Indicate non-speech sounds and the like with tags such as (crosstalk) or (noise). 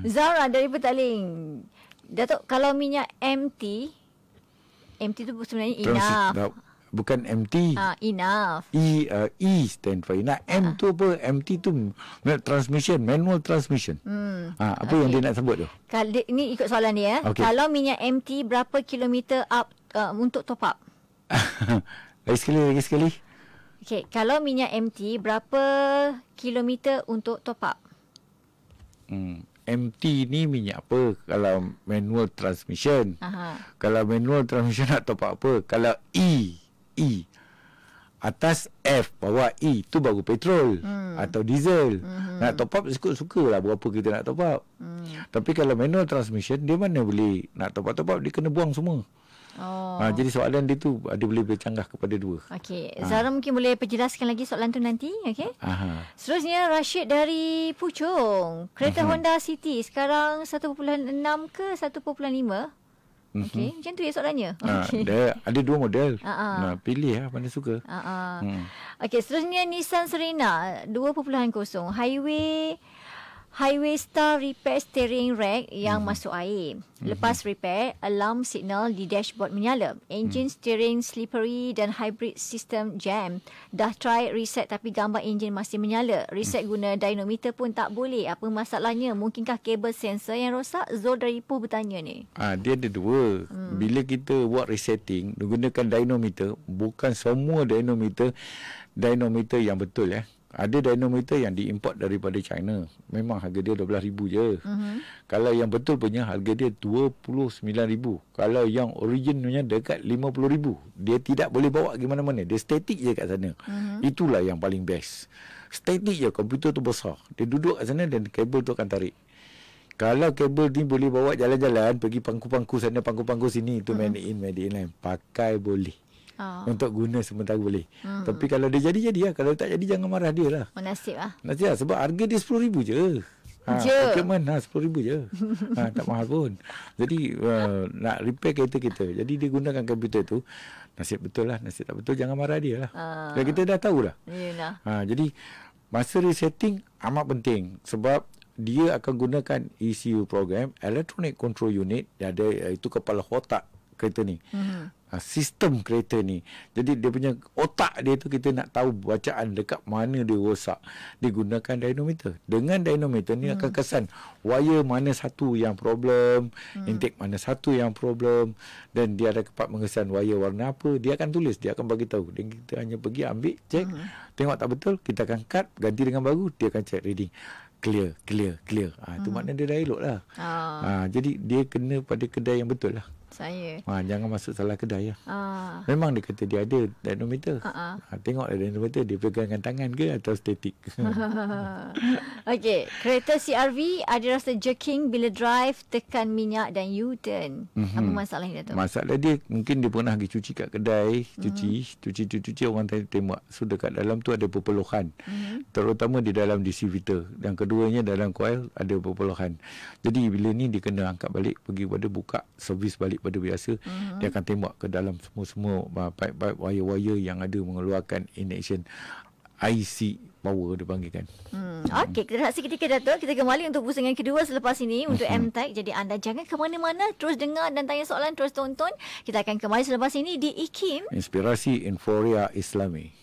Hmm. Zara dari Petaling. Datuk, kalau minyak MT, MT tu sebenarnya enough. Terus, bukan MT. Ah, ha, enough. E, uh, e stand for enough. M ha. tu apa? MT tu transmission, manual transmission. Hmm. Ah, apa okay. yang dia nak sebut tu? Kali, ini ikut soalan dia. Eh. Okay. Kalau minyak MT, berapa kilometer up uh, untuk top up? (laughs) lagi sekali, lagi sekali. Okay, kalau minyak MT, berapa kilometer untuk top up? Hmm. MT ni minyak apa kalau manual transmission. Aha. Kalau manual transmission nak top up apa? Kalau E, E. Atas F, bawah E. tu baru petrol hmm. atau diesel. Hmm. Nak top up, suka-suka lah berapa kita nak top up. Hmm. Tapi kalau manual transmission, dia mana boleh nak top up-top up? Dia kena buang semua. Oh. Ha, jadi soalan dia tu dia boleh bercanggah kepada dua. Okey. Ah. Zara mungkin boleh perjelaskan lagi soalan tu nanti, okey? Seterusnya Rashid dari Puchong. Kereta Aha. Mhm. Honda City sekarang 1.6 ke 1.5? Mhm. Okey, mm-hmm. macam tu ya soalannya. Ha, ah, (laughs) okay. dia ada dua model. Ha, uh pilih lah mana suka. Ha, uh-uh. hmm. Okey, seterusnya Nissan Serena 2.0 highway Highway Star repair steering rack yang mm-hmm. masuk air. Mhm. Lepas repair, alarm signal di dashboard menyala. Engine mm. steering slippery dan hybrid system jam. Dah try reset tapi gambar engine masih menyala. Reset mm. guna dynamometer pun tak boleh. Apa masalahnya? Mungkinkah kabel sensor yang rosak? Zul dari Ipoh bertanya ni. Ah, ha, dia ada dua. Mm. Bila kita buat resetting, menggunakan dynamometer, bukan semua dynamometer dynamometer yang betul ya. Eh. Ada dynamometer yang diimport daripada China. Memang harga dia 12,000 je. Uh-huh. Kalau yang betul punya harga dia 29,000. Kalau yang origin punya dekat 50,000. Dia tidak boleh bawa ke mana-mana. Dia statik je kat sana. Uh-huh. Itulah yang paling best. Statik je komputer tu besar. Dia duduk kat sana dan kabel tu akan tarik. Kalau kabel ni boleh bawa jalan-jalan pergi pangku-pangku sana pangku-pangku sini itu uh-huh. Mhm. made in made in lain. Pakai boleh. Ah. Untuk guna sementara boleh hmm. Tapi kalau dia jadi Jadi lah Kalau tak jadi Jangan marah dia lah oh, Nasib lah Nasib lah Sebab harga dia RM10,000 je Ha, je. Ha, RM10,000 je. (laughs) Ha, tak mahal pun. Jadi, uh, nak repair kereta kita. Jadi, dia gunakan komputer tu. Nasib betul lah. Nasib tak betul, jangan marah dia lah. Uh, ah. Dan kita dah tahu lah. Yelah. Ha, jadi, masa resetting amat penting. Sebab, dia akan gunakan ECU program, Electronic Control Unit. Dia ada, itu kepala kotak kereta ni. Hmm. Ha, sistem kereta ni jadi dia punya otak dia tu kita nak tahu bacaan dekat mana dia rosak digunakan dinometer. dengan dinometer ni hmm. akan kesan wire mana satu yang problem hmm. intake mana satu yang problem dan dia ada kepat mengesan wire warna apa dia akan tulis dia akan bagi tahu dan kita hanya pergi ambil check hmm. tengok tak betul kita akan cut ganti dengan baru dia akan check reading clear clear clear ah ha, tu hmm. makna dia dah elok lah ah ha, jadi dia kena pada kedai yang betul lah saya. Ha, jangan masuk salah kedai ya. Ha. Memang dia kata dia ada dynamometer. Ha, tengok ada dinometer. dia pegang dengan tangan ke atau statik. (laughs) Okey, kereta CRV ada rasa jerking bila drive, tekan minyak dan U-turn. Mm-hmm. Apa mhm. masalahnya dia tu? Masalah dia mungkin dia pernah pergi cuci kat kedai, cuci, mm cuci, cuci, cuci, orang tanya tembak. So dekat dalam tu ada perpeluhan. Mm-hmm. Terutama di dalam DC filter. Yang keduanya dalam coil ada perpeluhan. Jadi bila ni dia kena angkat balik pergi pada buka servis balik balik pada biasa mm-hmm. dia akan tembak ke dalam semua-semua uh, ah, pipe-pipe wire-wire yang ada mengeluarkan injection IC power dia panggil kan. Hmm. Okey, kita rasa ketika Dato' kita kembali untuk pusingan kedua selepas ini untuk m mhm. MTech. Jadi anda jangan ke mana-mana, terus dengar dan tanya soalan, terus tonton. Kita akan kembali selepas ini di IKIM. Inspirasi Inforia Islami.